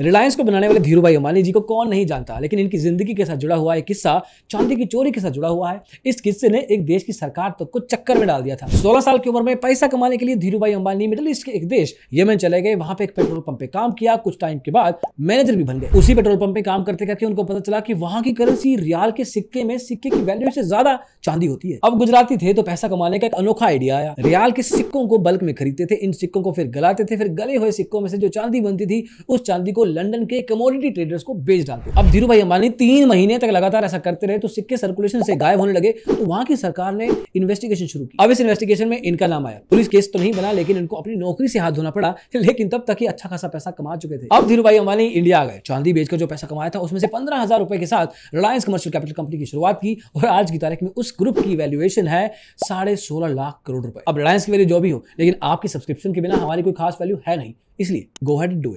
रिलायंस को बनाने वाले धीरू भाई अंबानी जी को कौन नहीं जानता लेकिन इनकी जिंदगी के साथ जुड़ा हुआ एक किस्सा चांदी की चोरी के साथ जुड़ा हुआ है इस किस्से ने एक देश की सरकार तक तो को चक्कर में डाल दिया था सोलह साल की उम्र में पैसा कमाने के लिए धीरू भाई अंबानी मिडिल ईस्ट के एक देश यमन चले गए वहां पे एक पेट्रोल पंप पे काम किया कुछ टाइम के बाद मैनेजर भी बन गए उसी पेट्रोल पंप पे काम करते करते उनको पता चला की वहां की करेंसी रियाल के सिक्के में सिक्के की वैल्यू से ज्यादा चांदी होती है अब गुजराती थे तो पैसा कमाने का एक अनोखा आइडिया आया रियाल के सिक्कों को बल्क में खरीदते थे इन सिक्कों को फिर गलाते थे फिर गले हुए सिक्कों में से जो चांदी बनती थी उस चांदी को लंदन के कमोडिटी ट्रेडर्स को बेच डालते अब धीरू भाई अंबानी तीन महीने तक लगातार ऐसा करते रहे तो सिक्के सर्कुलेशन से गायब होने लगे तो वहां की सरकार ने इन्वेस्टिगेशन शुरू की अब इस इन्वेस्टिगेशन में इनका नाम आया पुलिस केस तो नहीं बना लेकिन इनको अपनी नौकरी से हाथ धोना पड़ा लेकिन तब तक ही अच्छा खासा पैसा कमा चुके थे अब धीरू भाई अंबानी इंडिया आ गए चांदी बेचकर जो पैसा कमाया था उसमें से पंद्रह हजार रुपए के साथ रिलायंस कमर्शियल कैपिटल कंपनी की शुरुआत की और आज की तारीख में उस ग्रुप की वैल्यूएशन है साढ़े सोलह लाख करोड़ रुपए अब रिलायंस की वैल्यू जो भी हो लेकिन आपकी सब्सक्रिप्शन के बिना हमारी कोई खास वैल्यू है नहीं इसलिए गो हैड डू इट